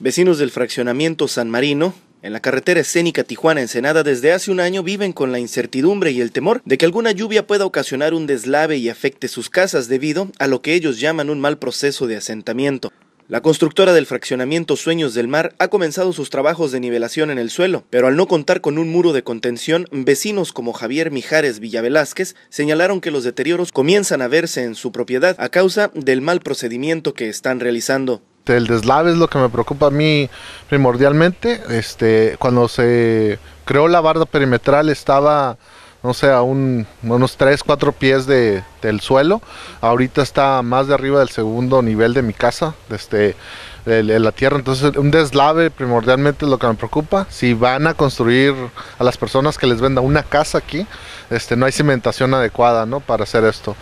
Vecinos del fraccionamiento San Marino, en la carretera escénica Tijuana-Ensenada desde hace un año viven con la incertidumbre y el temor de que alguna lluvia pueda ocasionar un deslave y afecte sus casas debido a lo que ellos llaman un mal proceso de asentamiento. La constructora del fraccionamiento Sueños del Mar ha comenzado sus trabajos de nivelación en el suelo, pero al no contar con un muro de contención, vecinos como Javier Mijares Villavelázquez señalaron que los deterioros comienzan a verse en su propiedad a causa del mal procedimiento que están realizando. Este, el deslave es lo que me preocupa a mí primordialmente. Este, cuando se creó la barda perimetral estaba no sé, a unos 3, 4 pies de, del suelo. Ahorita está más de arriba del segundo nivel de mi casa, desde este, la tierra. Entonces, un deslave primordialmente es lo que me preocupa. Si van a construir a las personas que les venda una casa aquí, este, no hay cimentación adecuada ¿no? para hacer esto.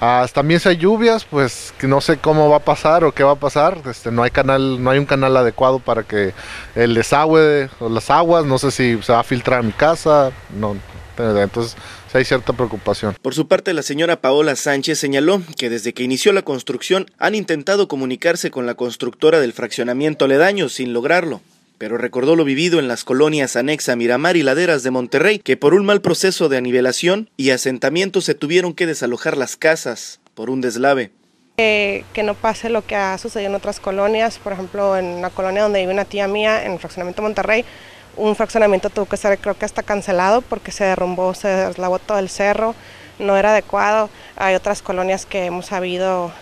Ah, también si hay lluvias, pues no sé cómo va a pasar o qué va a pasar. Este, no, hay canal, no hay un canal adecuado para que el desagüe o las aguas, no sé si se va a filtrar mi casa, no entonces, hay cierta preocupación. Por su parte, la señora Paola Sánchez señaló que desde que inició la construcción han intentado comunicarse con la constructora del fraccionamiento aledaño sin lograrlo pero recordó lo vivido en las colonias anexa Miramar y Laderas de Monterrey, que por un mal proceso de anivelación y asentamiento se tuvieron que desalojar las casas por un deslave. que no pase lo que ha sucedido en otras colonias, por ejemplo, en la colonia donde vive una tía mía, en el fraccionamiento Monterrey, un fraccionamiento tuvo que ser, creo que hasta cancelado porque se derrumbó, se deslavó todo el cerro, no era adecuado. Hay otras colonias que hemos habido,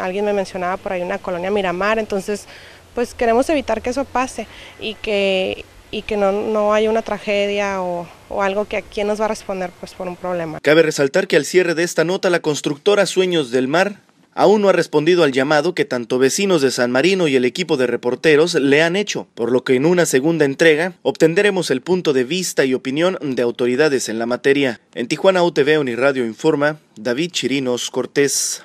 alguien me mencionaba por ahí una colonia Miramar, entonces pues queremos evitar que eso pase y que, y que no, no haya una tragedia o, algo que a quién nos va a responder pues por un problema. Cabe resaltar que al cierre de esta nota la constructora Sueños del Mar aún no ha respondido al llamado que tanto vecinos de San Marino y el equipo de reporteros le han hecho, por lo que en una segunda entrega obtendremos el punto de vista y opinión de autoridades en la materia. En Tijuana UTV Uniradio informa David Chirinos Cortés.